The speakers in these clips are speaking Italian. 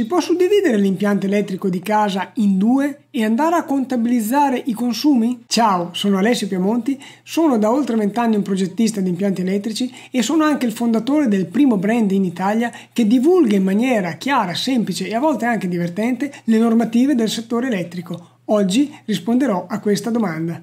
Si può suddividere l'impianto elettrico di casa in due e andare a contabilizzare i consumi? Ciao, sono Alessio Piamonti, sono da oltre vent'anni un progettista di impianti elettrici e sono anche il fondatore del primo brand in Italia che divulga in maniera chiara, semplice e a volte anche divertente le normative del settore elettrico. Oggi risponderò a questa domanda.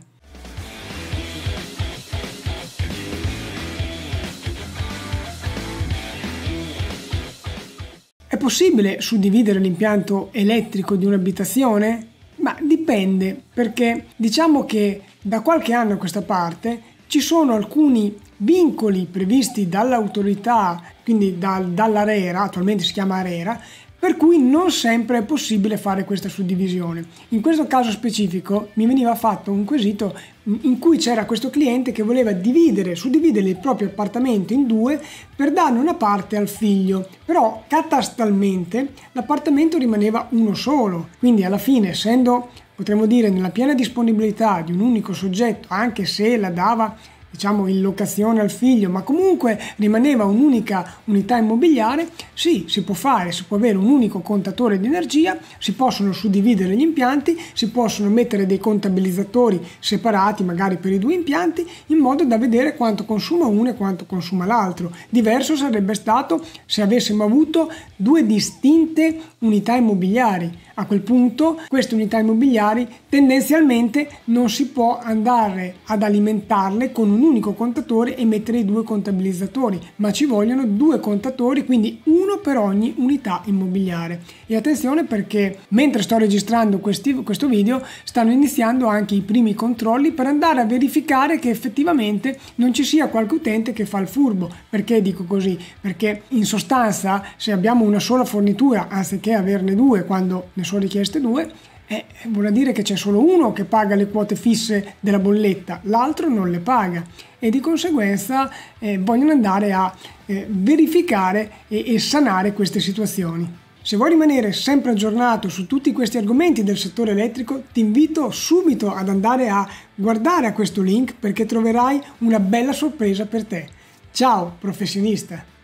È possibile suddividere l'impianto elettrico di un'abitazione? Ma dipende, perché diciamo che da qualche anno a questa parte ci sono alcuni vincoli previsti dall'autorità, quindi da, dall'ARERA, attualmente si chiama ARERA, per cui non sempre è possibile fare questa suddivisione. In questo caso specifico mi veniva fatto un quesito in cui c'era questo cliente che voleva dividere, suddividere il proprio appartamento in due per darne una parte al figlio, però catastalmente l'appartamento rimaneva uno solo, quindi alla fine essendo potremmo dire nella piena disponibilità di un unico soggetto, anche se la dava diciamo in locazione al figlio, ma comunque rimaneva un'unica unità immobiliare, sì, si può fare, si può avere un unico contatore di energia, si possono suddividere gli impianti, si possono mettere dei contabilizzatori separati magari per i due impianti in modo da vedere quanto consuma uno e quanto consuma l'altro. Diverso sarebbe stato se avessimo avuto due distinte unità immobiliari. A quel punto queste unità immobiliari tendenzialmente non si può andare ad alimentarle con un unico contatore e mettere i due contabilizzatori, ma ci vogliono due contatori, quindi uno per ogni unità immobiliare. E attenzione perché mentre sto registrando questi, questo video stanno iniziando anche i primi controlli per andare a verificare che effettivamente non ci sia qualche utente che fa il furbo. Perché dico così? Perché in sostanza se abbiamo una sola fornitura anziché averne due quando ne sono richieste due, eh, eh vorrà dire che c'è solo uno che paga le quote fisse della bolletta, l'altro non le paga e di conseguenza eh, vogliono andare a eh, verificare e, e sanare queste situazioni. Se vuoi rimanere sempre aggiornato su tutti questi argomenti del settore elettrico, ti invito subito ad andare a guardare a questo link perché troverai una bella sorpresa per te. Ciao professionista!